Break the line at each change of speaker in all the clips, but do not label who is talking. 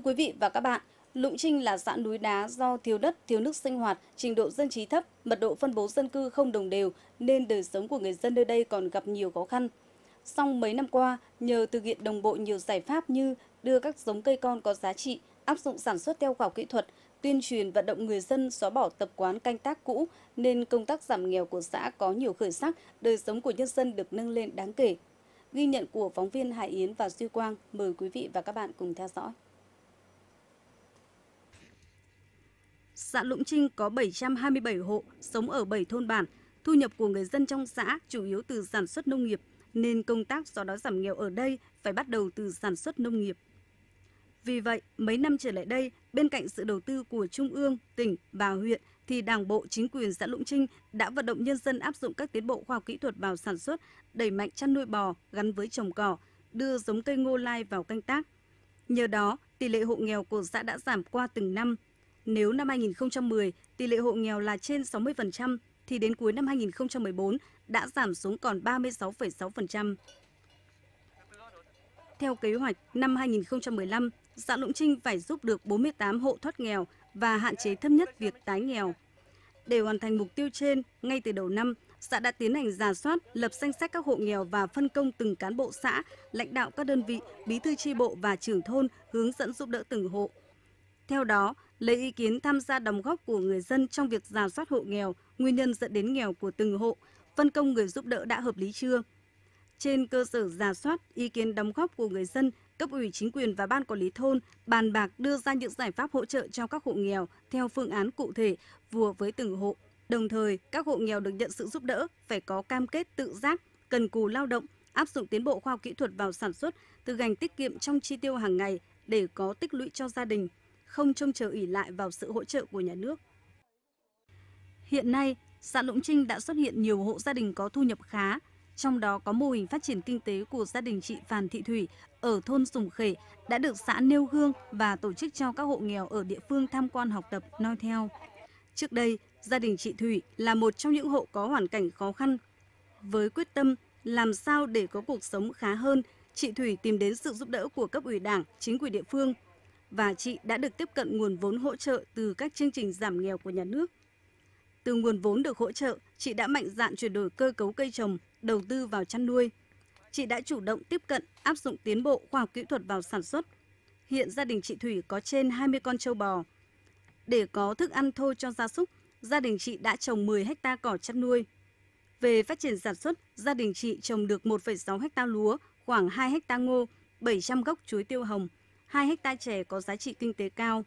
quý vị và các bạn, Lũng Trinh là xã núi đá do thiếu đất, thiếu nước sinh hoạt, trình độ dân trí thấp, mật độ phân bố dân cư không đồng đều nên đời sống của người dân nơi đây còn gặp nhiều khó khăn. Song mấy năm qua, nhờ thực hiện đồng bộ nhiều giải pháp như đưa các giống cây con có giá trị, áp dụng sản xuất theo khoa học kỹ thuật, tuyên truyền vận động người dân xóa bỏ tập quán canh tác cũ nên công tác giảm nghèo của xã có nhiều khởi sắc, đời sống của nhân dân được nâng lên đáng kể. Ghi nhận của phóng viên Hải Yến và Duy Quang, mời quý vị và các bạn cùng theo dõi. xã Lũng Trinh có 727 hộ sống ở 7 thôn bản. Thu nhập của người dân trong xã chủ yếu từ sản xuất nông nghiệp, nên công tác do đó giảm nghèo ở đây phải bắt đầu từ sản xuất nông nghiệp. Vì vậy, mấy năm trở lại đây, bên cạnh sự đầu tư của Trung ương, tỉnh và huyện, thì Đảng bộ, chính quyền xã Lũng Trinh đã vận động nhân dân áp dụng các tiến bộ khoa học kỹ thuật vào sản xuất, đẩy mạnh chăn nuôi bò gắn với trồng cỏ, đưa giống cây ngô lai vào canh tác. Nhờ đó, tỷ lệ hộ nghèo của xã đã giảm qua từng năm, nếu năm 2010 tỷ lệ hộ nghèo là trên 60% thì đến cuối năm 2014 đã giảm xuống còn 36,6%. Theo kế hoạch, năm 2015, xã Lũng Trinh phải giúp được 48 hộ thoát nghèo và hạn chế thấp nhất việc tái nghèo. Để hoàn thành mục tiêu trên, ngay từ đầu năm, xã đã tiến hành giả soát, lập danh sách các hộ nghèo và phân công từng cán bộ xã, lãnh đạo các đơn vị, bí thư tri bộ và trưởng thôn hướng dẫn giúp đỡ từng hộ. Theo đó, lấy ý kiến tham gia đóng góp của người dân trong việc rà soát hộ nghèo, nguyên nhân dẫn đến nghèo của từng hộ, phân công người giúp đỡ đã hợp lý chưa. Trên cơ sở rà soát, ý kiến đóng góp của người dân, cấp ủy chính quyền và ban quản lý thôn bàn bạc đưa ra những giải pháp hỗ trợ cho các hộ nghèo theo phương án cụ thể vừa với từng hộ. Đồng thời, các hộ nghèo được nhận sự giúp đỡ phải có cam kết tự giác, cần cù lao động, áp dụng tiến bộ khoa học kỹ thuật vào sản xuất, từ gành tiết kiệm trong chi tiêu hàng ngày để có tích lũy cho gia đình, không trông chờ ỉ lại vào sự hỗ trợ của nhà nước. Hiện nay, xã Lũng Trinh đã xuất hiện nhiều hộ gia đình có thu nhập khá, trong đó có mô hình phát triển kinh tế của gia đình chị Phan Thị Thủy ở thôn Sùng Khể đã được xã nêu gương và tổ chức cho các hộ nghèo ở địa phương tham quan học tập noi theo. Trước đây, gia đình chị Thủy là một trong những hộ có hoàn cảnh khó khăn. Với quyết tâm làm sao để có cuộc sống khá hơn, chị Thủy tìm đến sự giúp đỡ của cấp ủy Đảng, chính quyền địa phương và chị đã được tiếp cận nguồn vốn hỗ trợ từ các chương trình giảm nghèo của nhà nước. Từ nguồn vốn được hỗ trợ, chị đã mạnh dạn chuyển đổi cơ cấu cây trồng, đầu tư vào chăn nuôi. Chị đã chủ động tiếp cận, áp dụng tiến bộ khoa học kỹ thuật vào sản xuất. Hiện gia đình chị Thủy có trên 20 con trâu bò. Để có thức ăn thô cho gia súc, gia đình chị đã trồng 10 hecta cỏ chăn nuôi. Về phát triển sản xuất, gia đình chị trồng được 1,6 hecta lúa, khoảng 2 hecta ngô, 700 gốc chuối tiêu hồng – 2 hecta chè có giá trị kinh tế cao.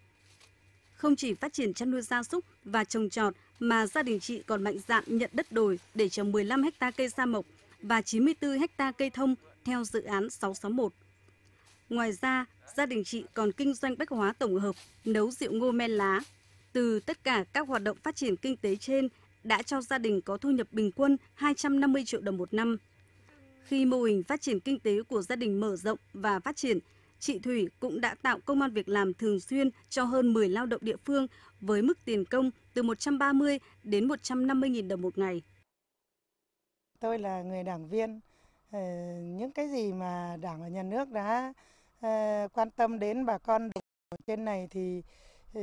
Không chỉ phát triển chăn nuôi gia súc và trồng trọt mà gia đình chị còn mạnh dạn nhận đất đồi để trồng 15 hecta cây sa mộc và 94 hecta cây thông theo dự án 661. Ngoài ra, gia đình chị còn kinh doanh bách hóa tổng hợp, nấu rượu ngô men lá. Từ tất cả các hoạt động phát triển kinh tế trên đã cho gia đình có thu nhập bình quân 250 triệu đồng một năm. Khi mô hình phát triển kinh tế của gia đình mở rộng và phát triển, chị Thủy cũng đã tạo công an việc làm thường xuyên cho hơn 10 lao động địa phương với mức tiền công từ 130 đến 150.000 đồng một ngày.
Tôi là người đảng viên, ờ, những cái gì mà Đảng và Nhà nước đã ờ, quan tâm đến bà con trên này thì ừ,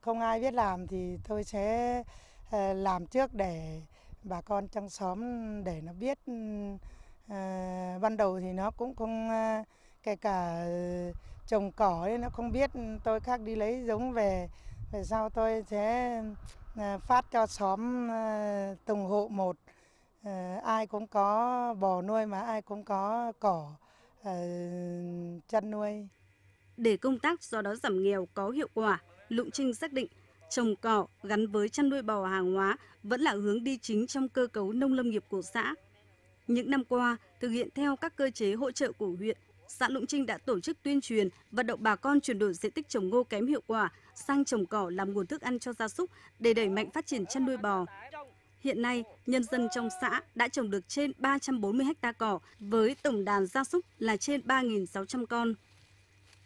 không ai biết làm thì tôi sẽ ờ, làm trước để bà con trong xóm để nó biết ừ, ban đầu thì nó cũng không kể cả ờ, trồng cỏ ấy, nó không biết tôi khác đi lấy giống về về sau tôi sẽ ờ, phát cho xóm ờ, từng hộ một ai cũng
có bò nuôi mà ai cũng có cỏ chăn nuôi để công tác do đó giảm nghèo có hiệu quả lụng trinh xác định trồng cỏ gắn với chăn nuôi bò hàng hóa vẫn là hướng đi chính trong cơ cấu nông lâm nghiệp của xã những năm qua thực hiện theo các cơ chế hỗ trợ của huyện xã Lũng Trinh đã tổ chức tuyên truyền vận động bà con chuyển đổi diện tích trồng ngô kém hiệu quả sang trồng cỏ làm nguồn thức ăn cho gia súc để đẩy mạnh phát triển chăn nuôi bò. Hiện nay, nhân dân trong xã đã trồng được trên 340 ha cỏ với tổng đàn gia súc là trên 3.600 con.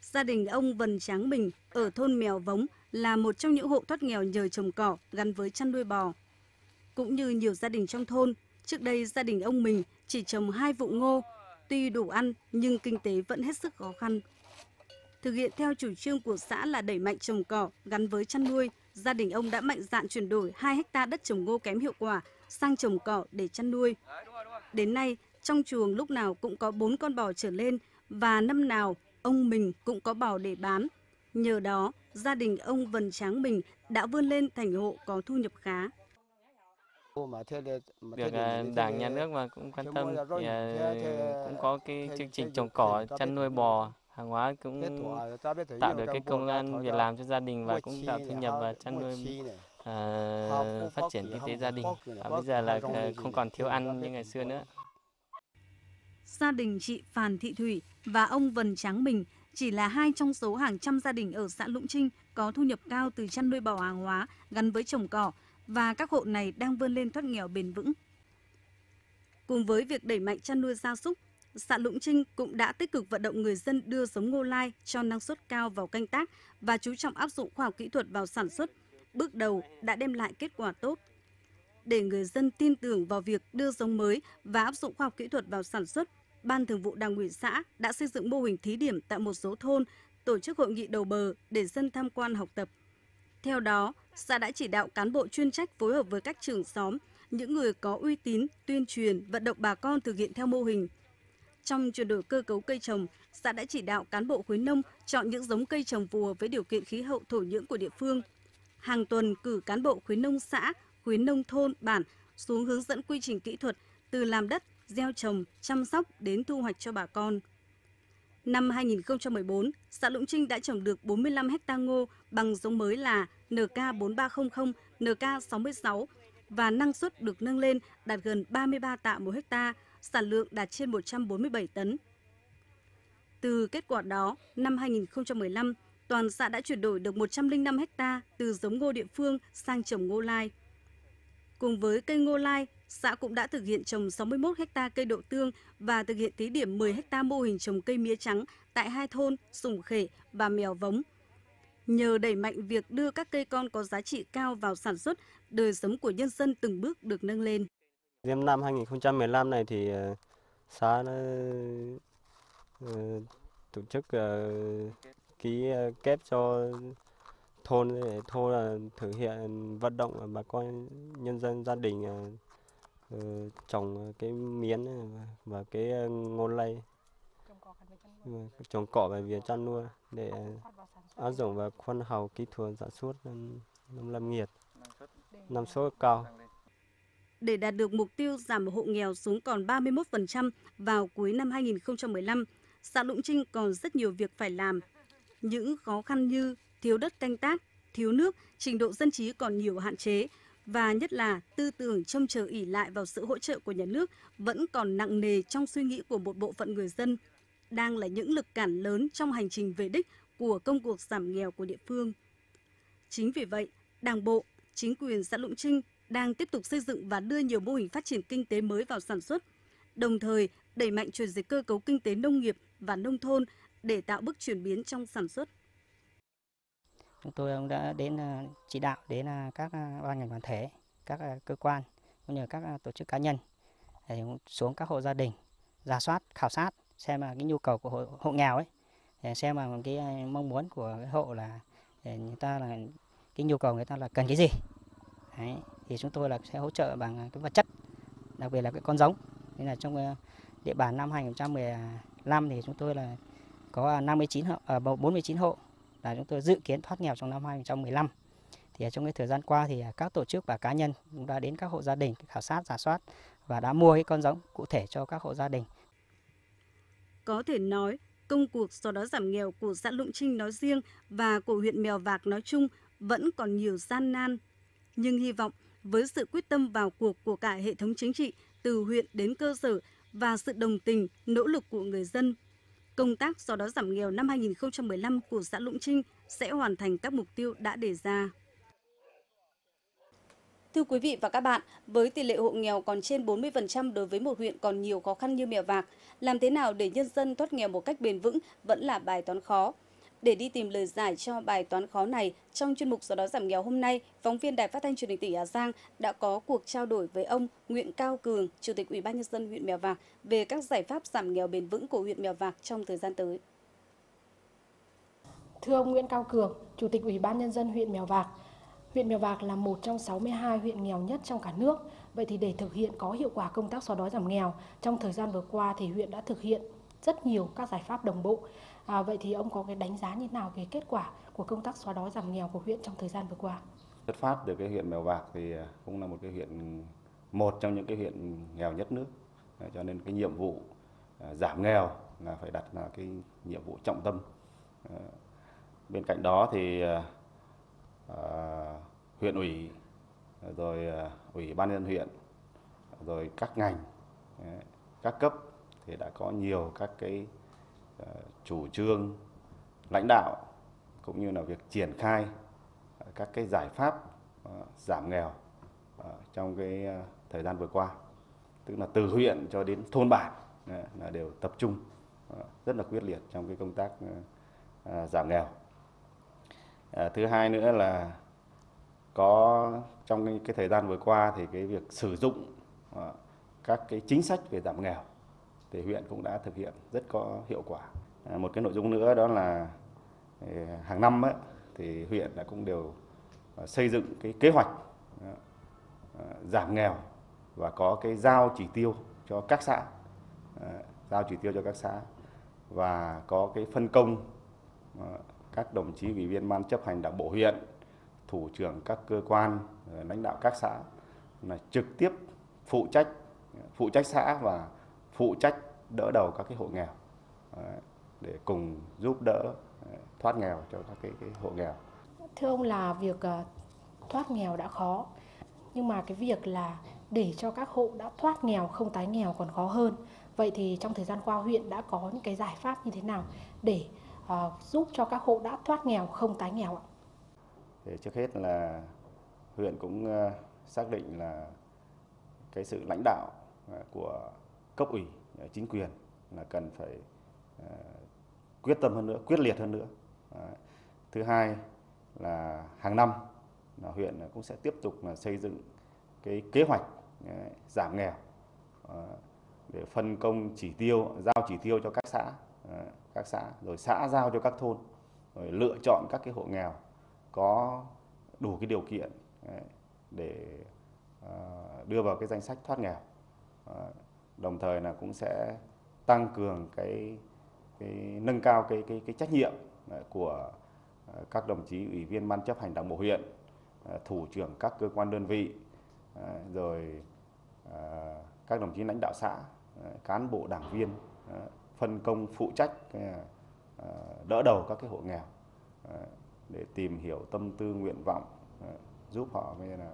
Gia đình ông Vân Tráng Bình ở thôn Mèo Vống là một trong những hộ thoát nghèo nhờ trồng cỏ gắn với chăn nuôi bò. Cũng như nhiều gia đình trong thôn, trước đây gia đình ông mình chỉ trồng hai vụ ngô tuy đủ ăn nhưng kinh tế vẫn hết sức khó khăn. Thực hiện theo chủ trương của xã là đẩy mạnh trồng cỏ gắn với chăn nuôi, gia đình ông đã mạnh dạn chuyển đổi 2 hecta đất trồng ngô kém hiệu quả sang trồng cỏ để chăn nuôi. Đến nay, trong chuồng lúc nào cũng có 4 con bò trở lên và năm nào ông mình cũng có bò để bán. Nhờ đó, gia đình ông Vân Tráng Bình đã vươn lên thành hộ có thu nhập khá được đảng nhà nước
mà cũng quan tâm thì ờ, cũng có cái chương trình trồng cỏ, chăn nuôi bò, hàng hóa cũng à, tạo được cái công
an việc làm cho gia đình và cũng tạo thu nhập và chăn nuôi à, phát triển kinh tế gia đình. Và à, bây giờ là không còn thiếu ăn như ngày xưa nữa. Gia đình chị Phan Thị Thủy và ông Vân Tráng Bình chỉ là hai trong số hàng trăm gia đình ở xã Lũng Trinh có thu nhập cao từ chăn nuôi bò hàng hóa gắn với trồng cỏ và các hộ này đang vươn lên thoát nghèo bền vững. Cùng với việc đẩy mạnh chăn nuôi gia súc, xã Lũng Trinh cũng đã tích cực vận động người dân đưa giống ngô lai cho năng suất cao vào canh tác và chú trọng áp dụng khoa học kỹ thuật vào sản xuất. Bước đầu đã đem lại kết quả tốt. Để người dân tin tưởng vào việc đưa giống mới và áp dụng khoa học kỹ thuật vào sản xuất, Ban Thường vụ Đảng ủy xã đã xây dựng mô hình thí điểm tại một số thôn, tổ chức hội nghị đầu bờ để dân tham quan học tập theo đó, xã đã chỉ đạo cán bộ chuyên trách phối hợp với các trưởng xóm, những người có uy tín tuyên truyền, vận động bà con thực hiện theo mô hình. Trong chuyển đổi cơ cấu cây trồng, xã đã chỉ đạo cán bộ khuyến nông chọn những giống cây trồng phù hợp với điều kiện khí hậu thổ nhưỡng của địa phương. Hàng tuần cử cán bộ khuyến nông xã, khuyến nông thôn, bản xuống hướng dẫn quy trình kỹ thuật từ làm đất, gieo trồng, chăm sóc đến thu hoạch cho bà con. Năm 2014, xã Lũng Trinh đã trồng được 45 ha ngô bằng giống mới là NK4300, NK66 và năng suất được nâng lên đạt gần 33 tạ một ha, sản lượng đạt trên 147 tấn. Từ kết quả đó, năm 2015, toàn xã đã chuyển đổi được 105 ha từ giống ngô địa phương sang trồng ngô lai. Cùng với cây ngô lai, xã cũng đã thực hiện trồng 61 ha cây đậu tương và thực hiện thí điểm 10 ha mô hình trồng cây mía trắng tại hai thôn Sùng Khể và Mèo Vống. Nhờ đẩy mạnh việc đưa các cây con có giá trị cao vào sản xuất, đời sống của nhân dân từng bước được nâng lên.
Năm năm 2015 này thì ờ, xã đã ờ, tổ chức ờ, ký kép cho thôn để thôn là thực hiện vận động bà con nhân dân gia đình ừ, trồng cái miến và cái ờ, ngôn lây ờ, trồng cỏ về việc chăn nuôi để áp dụng vào khoan hầu kỹ thuật sản xuất nông lâm nghiệp năng suất cao
để đạt được mục tiêu giảm hộ nghèo xuống còn 31% vào cuối năm 2015, xã Lũng Trinh còn rất nhiều việc phải làm. Những khó khăn như thiếu đất canh tác, thiếu nước, trình độ dân trí còn nhiều hạn chế, và nhất là tư tưởng trông chờ ỉ lại vào sự hỗ trợ của nhà nước vẫn còn nặng nề trong suy nghĩ của một bộ phận người dân, đang là những lực cản lớn trong hành trình về đích của công cuộc giảm nghèo của địa phương. Chính vì vậy, Đảng bộ, chính quyền xã Lũng Trinh đang tiếp tục xây dựng và đưa nhiều mô hình phát triển kinh tế mới vào sản xuất, đồng thời đẩy mạnh chuyển dịch cơ cấu kinh tế nông nghiệp và nông thôn để tạo bước chuyển biến trong sản xuất
chúng tôi cũng đã đến à, chỉ đạo đến à,
các à, ban ngành đoàn thể, các cơ quan cũng như các tổ chức cá nhân để xuống
các hộ gia đình giả soát, khảo sát xem là cái nhu cầu của hộ, hộ nghèo ấy, để xem là cái mong muốn của cái hộ là người ta là cái nhu cầu người ta là cần cái gì. Đấy, thì chúng tôi là sẽ hỗ trợ bằng cái vật chất, đặc biệt là cái con giống. Nên là trong địa bàn năm 2015 thì chúng tôi là có 59 hộ, 49 hộ là chúng tôi dự kiến thoát nghèo trong năm 2015. Thì à, trong cái thời gian qua thì à, các tổ chức và cá nhân cũng đã đến các hộ gia đình khảo sát, giả soát và đã mua cái con giống
cụ thể cho các hộ gia đình. Có thể nói, công cuộc xóa đó giảm nghèo của xã Lũng Trinh nói riêng và của huyện Mèo Vạc nói chung vẫn còn nhiều gian nan. Nhưng hy vọng với sự quyết tâm vào cuộc của cả hệ thống chính trị từ huyện đến cơ sở và sự đồng tình, nỗ lực của người dân Công tác do đó giảm nghèo năm 2015 của xã Lũng Trinh sẽ hoàn thành các mục tiêu đã đề ra. Thưa quý vị và các bạn, với tỷ lệ hộ nghèo còn trên 40% đối với một huyện còn nhiều khó khăn như Mèo Vạc, làm thế nào để nhân dân thoát nghèo một cách bền vững vẫn là bài toán khó. Để đi tìm lời giải cho bài toán khó này, trong chuyên mục Gió đó giảm nghèo hôm nay, phóng viên Đài Phát thanh Truyền hình tỉnh Hà Giang đã có cuộc trao đổi với ông Nguyễn Cao Cường, Chủ tịch Ủy ban nhân dân huyện Mèo Vạc về các giải pháp giảm nghèo bền vững của huyện Mèo Vạc trong thời gian tới.
Thưa ông Nguyễn Cao Cường, Chủ tịch Ủy ban nhân dân huyện Mèo Vạc, Huyện Mèo Vạc là một trong 62 huyện nghèo nhất trong cả nước. Vậy thì để thực hiện có hiệu quả công tác xóa đói giảm nghèo, trong thời gian vừa qua thì huyện đã thực hiện rất nhiều các giải pháp đồng bộ. À, vậy thì ông có cái đánh giá như nào về kết quả của công tác xóa đói giảm nghèo của huyện trong thời gian vừa qua?
Xuất phát từ cái huyện Mèo Vạc thì à, cũng là một cái huyện một trong những cái huyện nghèo nhất nước. Cho nên cái nhiệm vụ à, giảm nghèo là phải đặt là cái nhiệm vụ trọng tâm. Ờ, bên cạnh đó thì à, à huyện ủy rồi ủy ban nhân huyện rồi các ngành các cấp thì đã có nhiều các cái Ờ, chủ trương lãnh đạo cũng như là việc triển khai ờ, các cái giải pháp ờ, giảm nghèo trong cái thời gian vừa qua tức là từ huyện cho đến thôn bản là đều tập trung rất là quyết liệt trong cái công tác giảm nghèo thứ hai nữa là có trong cái thời gian vừa qua thì cái việc sử dụng các cái chính sách về giảm nghèo thì huyện cũng đã thực hiện rất có hiệu quả. À, một cái nội dung nữa đó là ờ, hàng năm ấy, thì huyện đã cũng đều ờ, xây dựng cái kế hoạch ờ, giảm nghèo và có cái giao chỉ tiêu cho các xã, giao chỉ tiêu cho các xã và có cái phân công các đồng chí ủy viên ban chấp hành đảng bộ huyện, thủ trưởng các cơ quan, lãnh đạo các xã là trực tiếp phụ trách phụ trách xã và phụ trách đỡ đầu các cái hộ nghèo để cùng giúp đỡ thoát nghèo cho các cái, cái hộ nghèo.
Thưa ông là việc ờ, thoát nghèo đã khó nhưng mà cái việc là để cho các hộ đã thoát nghèo không tái nghèo còn khó hơn. Vậy thì trong thời gian qua huyện đã có những cái giải pháp như thế nào để uh, giúp cho các hộ đã thoát nghèo không tái nghèo ạ?
Thì trước hết là huyện cũng ờ, xác định là cái sự lãnh đạo của cấp ủy ờ, chính quyền là cần phải ờ, quyết tâm hơn nữa, quyết liệt hơn nữa. Thứ hai là hàng năm là huyện cũng sẽ tiếp tục là xây dựng cái kế hoạch ờ, giảm nghèo để phân công chỉ tiêu, giao chỉ tiêu cho các xã, các xã rồi xã giao cho các thôn, rồi lựa chọn các cái hộ nghèo có đủ cái điều kiện để đưa vào cái danh sách thoát nghèo đồng thời là cũng sẽ tăng cường cái, cái nâng cao cái cái cái trách nhiệm ờ, của ờ, các đồng chí ủy viên ban chấp hành đảng bộ huyện ờ, thủ trưởng các cơ quan đơn vị rồi các đồng chí lãnh đạo xã cán bộ đảng viên phân công phụ trách đỡ đầu các cái hộ nghèo để tìm hiểu tâm tư nguyện vọng giúp họ là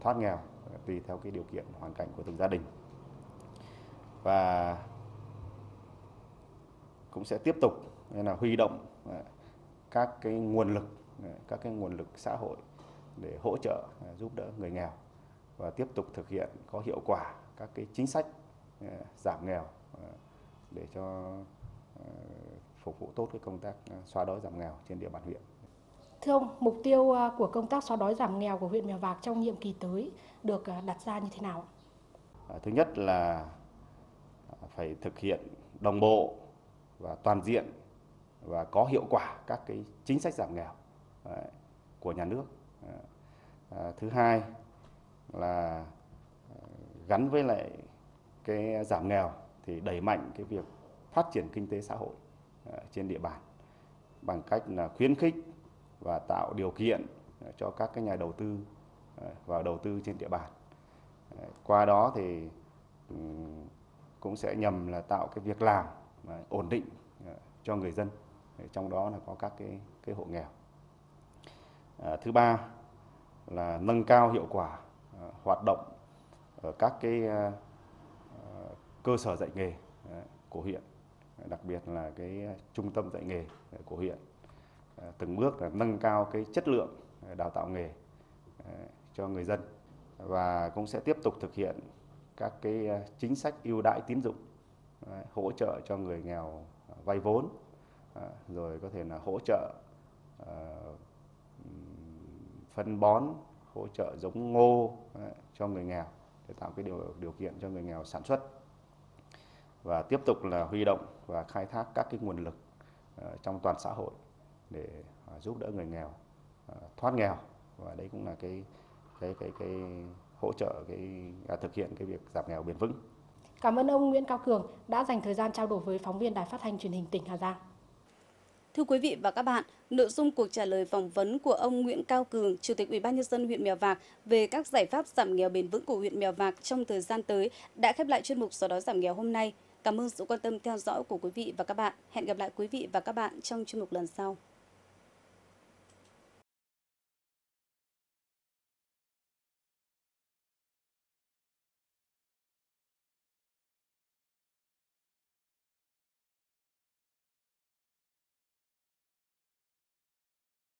thoát nghèo tùy theo cái điều kiện hoàn cảnh của từng gia đình và cũng sẽ tiếp tục là huy động à, các cái nguồn lực à, các cái nguồn lực xã hội để hỗ trợ à, giúp đỡ người nghèo và tiếp tục thực hiện có hiệu quả các cái chính sách giảm nghèo để cho phục vụ tốt cái công tác xóa đói giảm nghèo trên địa bàn huyện.
Thưa ông, mục tiêu của công tác xóa đói giảm nghèo của huyện Mèo Vạc trong nhiệm kỳ tới được đặt ra như thế nào?
Thứ nhất là phải thực hiện đồng bộ và toàn diện và có hiệu quả các cái chính sách giảm nghèo của nhà nước. À, thứ hai là ờ, gắn với lại cái giảm nghèo thì đẩy mạnh cái việc phát triển kinh tế xã hội ờ, trên địa bàn bằng cách là khuyến khích và tạo điều kiện ờ, cho các cái nhà đầu tư vào đầu tư trên địa bàn. Qua đó thì cũng sẽ nhằm là tạo cái việc làm à, ổn định à, cho người dân trong đó là có các cái cái hộ nghèo à, thứ ba là nâng cao hiệu quả à, hoạt động ở các cái à, à, cơ sở dạy nghề à, của huyện đặc biệt là cái trung tâm dạy nghề của huyện à, từng bước là nâng cao cái chất lượng đào tạo nghề à, cho người dân và cũng sẽ tiếp tục thực hiện các cái ờ, chính sách ưu đãi tín dụng hỗ trợ cho người nghèo ờ, vay vốn ờ, rồi có thể là hỗ trợ phân bón hỗ trợ giống ngô cho người nghèo để tạo cái điều điều kiện cho người nghèo sản xuất và tiếp tục là huy động và khai thác các cái nguồn lực trong toàn xã hội để giúp đỡ người nghèo thoát nghèo và đấy cũng là cái cái cái cái hỗ trợ cái à, thực hiện cái việc giảm nghèo bền vững.
Cảm ơn ông Nguyễn Cao Cường đã dành thời gian trao đổi với phóng viên Đài Phát thanh Truyền hình tỉnh Hà Giang. Thưa quý
vị và các bạn, nội dung cuộc trả lời phỏng vấn của ông Nguyễn Cao Cường, Chủ tịch Ủy ban nhân dân huyện Mèo Vạc về các giải pháp giảm nghèo bền vững của huyện Mèo Vạc trong thời gian tới đã khép lại chuyên mục số đó giảm nghèo hôm nay. Cảm ơn sự quan tâm theo dõi của quý vị và các bạn. Hẹn gặp lại quý vị và các bạn trong chuyên mục lần sau.